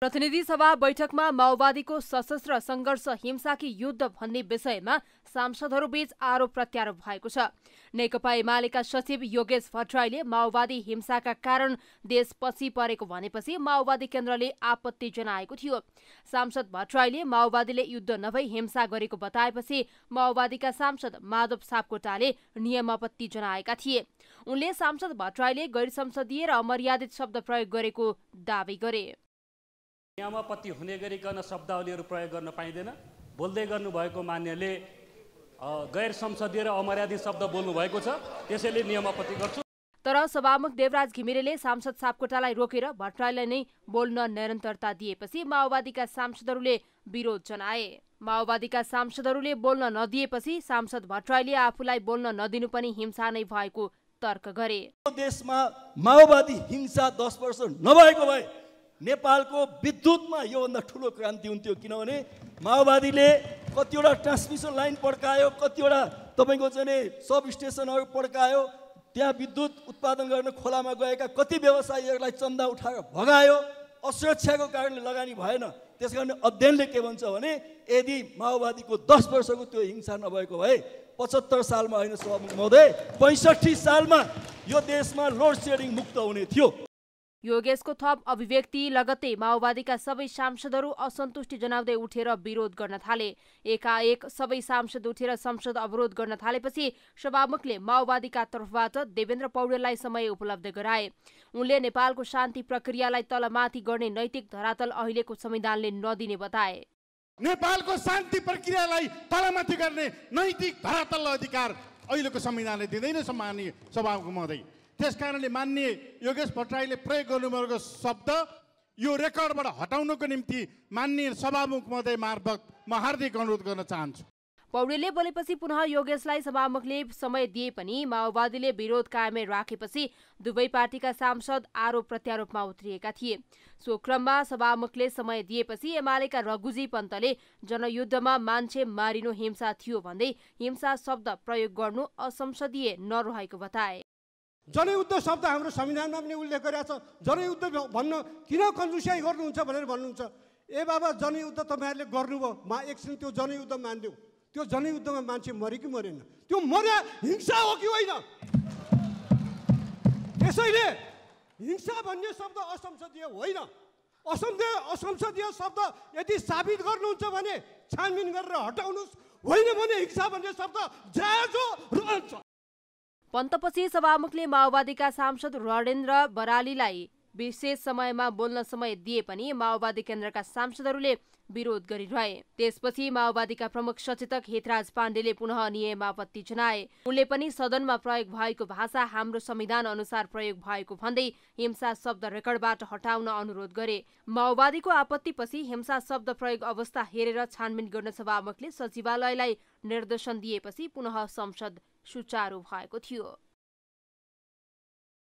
प्रतिनिधि सभा बैठकमा माओवादीको सशस्त्र सङ्घर्ष हिंसा कि युद्ध भन्ने विषयमा सांसदहरूबीच आरोप प्रत्यारोप भएको छ नेकपा एमालेका सचिव योगेश भट्टराईले माओवादी हिंसाका कारण देश पछि परेको भनेपछि माओवादी केन्द्रले आपत्ति जनाएको थियो सांसद भट्टराईले माओवादीले युद्ध नभई हिंसा गरेको बताएपछि माओवादीका सांसद माधव सापकोटाले नियम आपत्ति जनाएका थिए उनले सांसद भट्टराईले गैर र अमर्यादित शब्द प्रयोग गरेको दावी गरे नियमापत्ति हुने गरिकन शब्दावलीहरू प्रयोग गर्न पाइँदैन बोल्दै गर्नुभएको मान्यले गैर संसदीय र अमर्यादित शब्द बोल्नुभएको छ त्यसैले नियमापत्ति गर्छु तर सभामुख देवराज घिमिरेले सांसद सापकोटालाई रोकेर भट्टराईलाई नै बोल्न निरन्तरता दिएपछि माओवादीका सांसदहरूले विरोध जनाए माओवादीका सांसदहरूले बोल्न नदिएपछि सांसद भट्टराईले आफूलाई बोल्न नदिनु पनि हिंसा नै भएको तर्क गरे देशमा माओवादी हिंसा दस वर्ष नभएको भए नेपालको विद्युतमा योभन्दा ठुलो क्रान्ति हुन्थ्यो किनभने माओवादीले कतिवटा ट्रान्समिसन लाइन पड्कायो कतिवटा तपाईँको चाहिँ सब स्टेसनहरू पड्कायो त्यहाँ विद्युत उत्पादन गर्न खोलामा गएका कति व्यवसायीहरूलाई चन्दा उठाएर भगायो असुरक्षाको कारणले लगानी भएन त्यस कारण अध्ययनले के भन्छ भने यदि माओवादीको दस वर्षको त्यो हिंसा नभएको भए पचहत्तर सालमा होइन सभामुख महोदय पैँसठी सालमा यो देशमा लोड सेडिङ मुक्त हुने थियो योगेशको थप अभिव्यक्ति लगत्तै माओवादीका सबै सांसदहरू असन्तुष्टि जनाउँदै उठेर विरोध गर्न थाले एकाएक सबै सांसद उठेर संसद अवरोध गर्न थालेपछि सभामुखले माओवादीका तर्फबाट देवेन्द्र पौडेललाई समय उपलब्ध गराए उनले नेपालको शान्ति प्रक्रियालाई तलमाथि गर्ने नैतिक धरातल अहिलेको संविधानले नदिने बताए नेपालको शान्ति प्रक्रियालाई तलमाथि गर्ने नैतिक धरातल अधिकार अहिलेको संविधानले दिँदैन सम्मानीय सभामुख महोदय त्यस कारणले मान्य योगेश भट्टराईले प्रयोग गर्नुभएको शब्द यो रेकर्डबाट हटाउनको निम्ति मान्य सभामुख महोदय मार्फत म हार्दिक अनुरोध गर्न चाहन्छु पौडेलले बोलेपछि पुनः योगेशलाई सभामुखले समय दिए पनि माओवादीले विरोध कायमै राखेपछि दुवै पार्टीका सांसद आरोप प्रत्यारोपमा उत्रिएका थिए सो क्रममा सभामुखले समय दिएपछि एमालेका रघुजी पन्तले जनयुद्धमा मान्छे मारिनु हिंसा थियो भन्दै हिंसा शब्द प्रयोग गर्नु असंसदीय नरहेको बताए जनयुद्ध शब्द हाम्रो संविधानमा पनि उल्लेख गरिरहेको छ जनयुद्ध भन्न किन कन्जुस्याइ गर्नुहुन्छ भनेर भन्नुहुन्छ ए बाबा जनयुद्ध तपाईँहरूले गर्नुभयो मा एकछिन त्यो जनयुद्ध मानिदिउँ त्यो जनयुद्धमा मान्छे मरे कि मरेन त्यो मर्या हिंसा हो कि होइन त्यसैले हिंसा भन्ने शब्द असंसदीय होइन असंसदीय असंसदीय शब्द यदि साबित गर्नुहुन्छ भने छानबिन गरेर हटाउनुहोस् होइन भने हिंसा भन्ने शब्द जायज हो रहन्छ पन्तपछि सभामुखले माओवादीका सांसद रणेन्द्र बरालीलाई विशेष समयमा बोल्न समय दिए पनि माओवादी केन्द्रका सांसदहरूले विरोध गरिरहे त्यसपछि माओवादीका प्रमुख सचेतक हेतराज पाण्डेले पुनः आपत्ति जनाए उनले पनि सदनमा प्रयोग भएको भाषा हाम्रो संविधान अनुसार प्रयोग भएको भन्दै हिंसा शब्द रेकर्डबाट हटाउन अनुरोध गरे माओवादीको आपत्तिपछि हिंसा शब्द प्रयोग अवस्था हेरेर छानबिन गर्न सभामुखले सचिवालयलाई निर्देशन दिएपछि पुनः संसद सुचारू भएको थियो